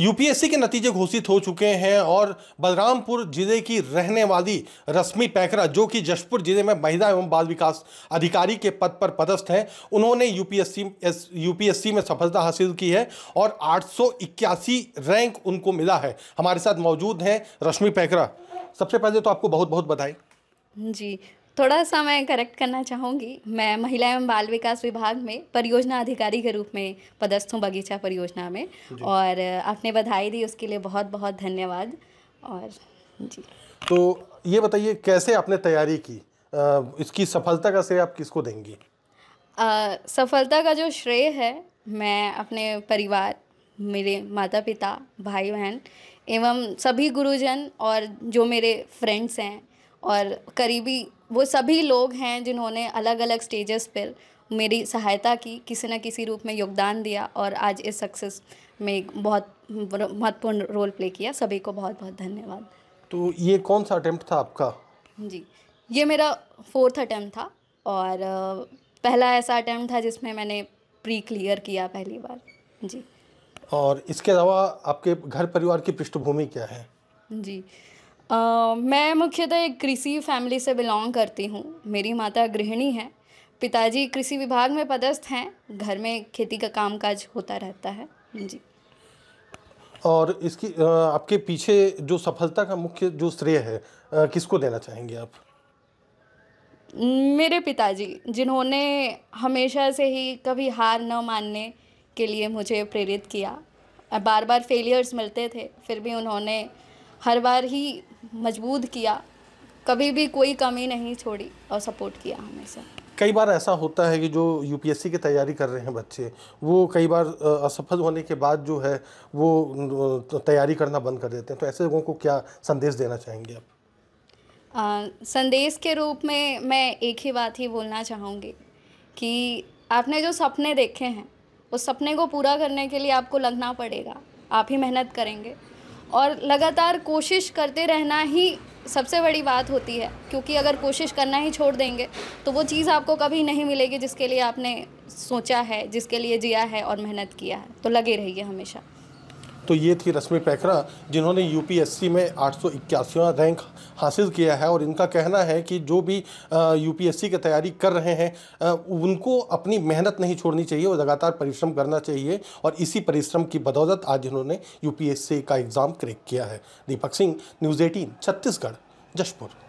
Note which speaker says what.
Speaker 1: UPSC के नतीजे घोषित हो चुके हैं और बलरामपुर जिले की रहने वाली रश्मि पैकरा जो कि जशपुर जिले में महिला एवं बाल विकास अधिकारी के पद पर पदस्थ हैं उन्होंने यूपीएससी यूपीएससी में सफलता हासिल की है और 881 रैंक उनको मिला है हमारे साथ मौजूद हैं रश्मि पैकरा सबसे पहले तो आपको बहुत बहुत बधाई
Speaker 2: जी थोड़ा सा मैं करेक्ट करना चाहूँगी मैं महिला एवं बाल विकास विभाग में परियोजना अधिकारी के रूप में पदस्थ हूँ बगीचा परियोजना में और आपने बधाई दी उसके लिए बहुत बहुत धन्यवाद और
Speaker 1: जी तो ये बताइए कैसे आपने तैयारी की इसकी सफलता का श्रेय आप किसको देंगी
Speaker 2: आ, सफलता का जो श्रेय है मैं अपने परिवार मेरे माता पिता भाई बहन एवं सभी गुरुजन और जो मेरे फ्रेंड्स हैं और करीबी वो सभी लोग हैं जिन्होंने अलग अलग स्टेजेस पर मेरी सहायता की किसी न किसी रूप में योगदान दिया और आज इस सक्सेस में एक बहुत महत्वपूर्ण रोल प्ले किया सभी को बहुत बहुत धन्यवाद
Speaker 1: तो ये कौन सा अटैम्प्ट था आपका
Speaker 2: जी ये मेरा फोर्थ अटैम्प्ट था और पहला ऐसा अटैम्प्ट था जिसमें मैंने प्री क्लियर किया पहली बार जी
Speaker 1: और इसके अलावा आपके घर परिवार की पृष्ठभूमि क्या है
Speaker 2: जी Uh, मैं मुख्यतः एक कृषि फैमिली से बिलोंग करती हूँ मेरी माता गृहिणी है पिताजी कृषि विभाग में पदस्थ हैं घर में खेती का कामकाज होता रहता है जी
Speaker 1: और इसकी आपके पीछे जो सफलता का मुख्य जो श्रेय है किसको देना चाहेंगे आप
Speaker 2: मेरे पिताजी जिन्होंने हमेशा से ही कभी हार न मानने के लिए मुझे प्रेरित किया बार बार फेलियर्स मिलते थे फिर भी उन्होंने हर बार ही मजबूत किया कभी भी कोई कमी नहीं छोड़ी और सपोर्ट किया हमेशा
Speaker 1: कई बार ऐसा होता है कि जो यूपीएससी की तैयारी कर रहे हैं बच्चे वो कई बार असफल होने के बाद जो है वो तैयारी करना बंद कर देते हैं तो ऐसे लोगों को क्या संदेश देना चाहेंगे
Speaker 2: आप संदेश के रूप में मैं एक ही बात ही बोलना चाहूँगी कि आपने जो सपने देखे हैं उस सपने को पूरा करने के लिए आपको लगना पड़ेगा आप ही मेहनत करेंगे और लगातार कोशिश करते रहना ही सबसे बड़ी बात होती है क्योंकि अगर कोशिश करना ही छोड़ देंगे तो वो चीज़ आपको कभी नहीं मिलेगी जिसके लिए आपने सोचा है जिसके लिए जिया है और मेहनत किया है तो लगे रहिए हमेशा
Speaker 1: तो ये थी रश्मि पैकरा जिन्होंने यूपीएससी में आठ सौ रैंक हासिल किया है और इनका कहना है कि जो भी यूपीएससी की तैयारी कर रहे हैं उनको अपनी मेहनत नहीं छोड़नी चाहिए और लगातार परिश्रम करना चाहिए और इसी परिश्रम की बदौलत आज इन्होंने यूपीएससी का एग्ज़ाम क्रैक किया है दीपक सिंह न्यूज़ एटीन छत्तीसगढ़ जशपुर